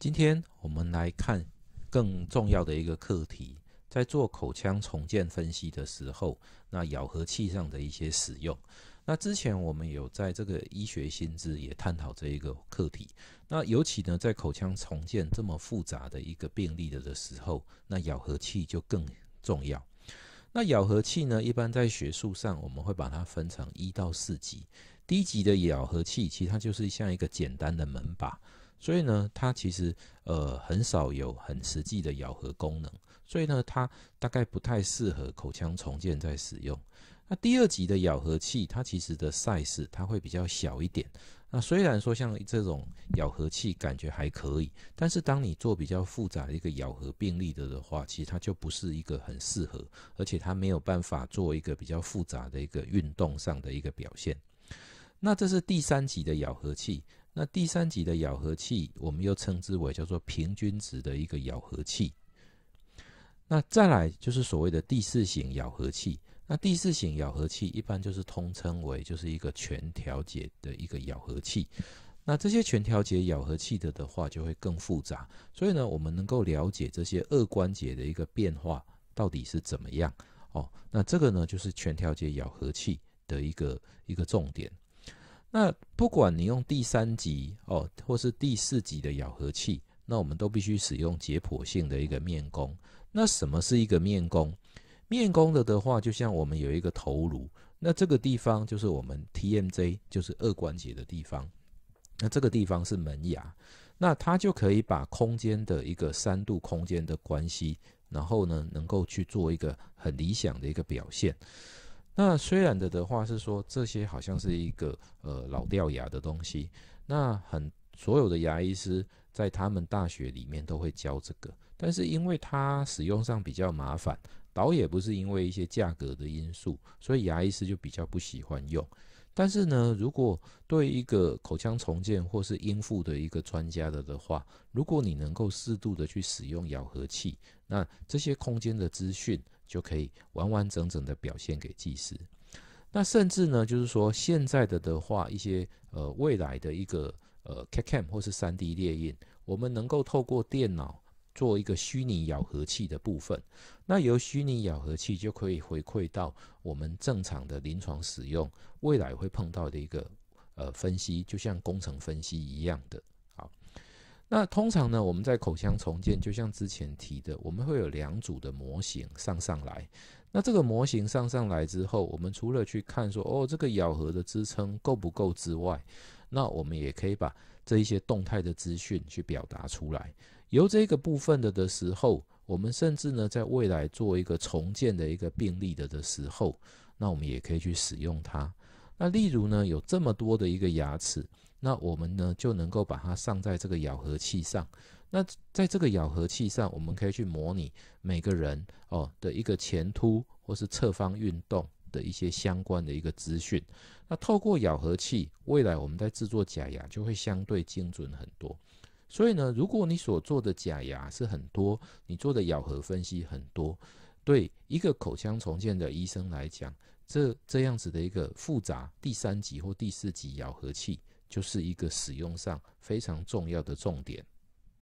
今天我们来看更重要的一个课题，在做口腔重建分析的时候，那咬合器上的一些使用。那之前我们有在这个医学心知也探讨这一个课题。那尤其呢，在口腔重建这么复杂的一个病例的的时候，那咬合器就更重要。那咬合器呢，一般在学术上我们会把它分成一到四级。低级的咬合器，其实它就是像一个简单的门把。所以呢，它其实呃很少有很实际的咬合功能，所以呢，它大概不太适合口腔重建在使用。那第二级的咬合器，它其实的 size 它会比较小一点。那虽然说像这种咬合器感觉还可以，但是当你做比较复杂一个咬合病例的的话，其实它就不是一个很适合，而且它没有办法做一个比较复杂的一个运动上的一个表现。那这是第三级的咬合器。那第三级的咬合器，我们又称之为叫做平均值的一个咬合器。那再来就是所谓的第四型咬合器。那第四型咬合器一般就是通称为就是一个全调节的一个咬合器。那这些全调节咬合器的的话，就会更复杂。所以呢，我们能够了解这些二关节的一个变化到底是怎么样哦。那这个呢，就是全调节咬合器的一个一个重点。那不管你用第三级哦，或是第四级的咬合器，那我们都必须使用解剖性的一个面弓。那什么是一个面弓？面弓了的话，就像我们有一个头颅，那这个地方就是我们 TMJ，就是二关节的地方。那这个地方是门牙，那它就可以把空间的一个三度空间的关系，然后呢，能够去做一个很理想的一个表现。那虽然的的话是说，这些好像是一个呃老掉牙的东西。那很所有的牙医师在他们大学里面都会教这个，但是因为它使用上比较麻烦，倒也不是因为一些价格的因素，所以牙医师就比较不喜欢用。但是呢，如果对一个口腔重建或是应付的一个专家的的话，如果你能够适度的去使用咬合器，那这些空间的资讯。就可以完完整整的表现给技师。那甚至呢，就是说现在的的话，一些呃未来的一个呃 c c m 或，是三 D 列印，我们能够透过电脑做一个虚拟咬合器的部分，那由虚拟咬合器就可以回馈到我们正常的临床使用，未来会碰到的一个呃分析，就像工程分析一样的。那通常呢，我们在口腔重建，就像之前提的，我们会有两组的模型上上来。那这个模型上上来之后，我们除了去看说，哦，这个咬合的支撑够不够之外，那我们也可以把这一些动态的资讯去表达出来。由这个部分的的时候，我们甚至呢，在未来做一个重建的一个病例的的时候，那我们也可以去使用它。那例如呢，有这么多的一个牙齿。那我们呢就能够把它上在这个咬合器上。那在这个咬合器上，我们可以去模拟每个人哦的一个前凸或是侧方运动的一些相关的一个资讯。那透过咬合器，未来我们在制作假牙就会相对精准很多。所以呢，如果你所做的假牙是很多，你做的咬合分析很多，对一个口腔重建的医生来讲，这这样子的一个复杂第三级或第四级咬合器。就是一个使用上非常重要的重点。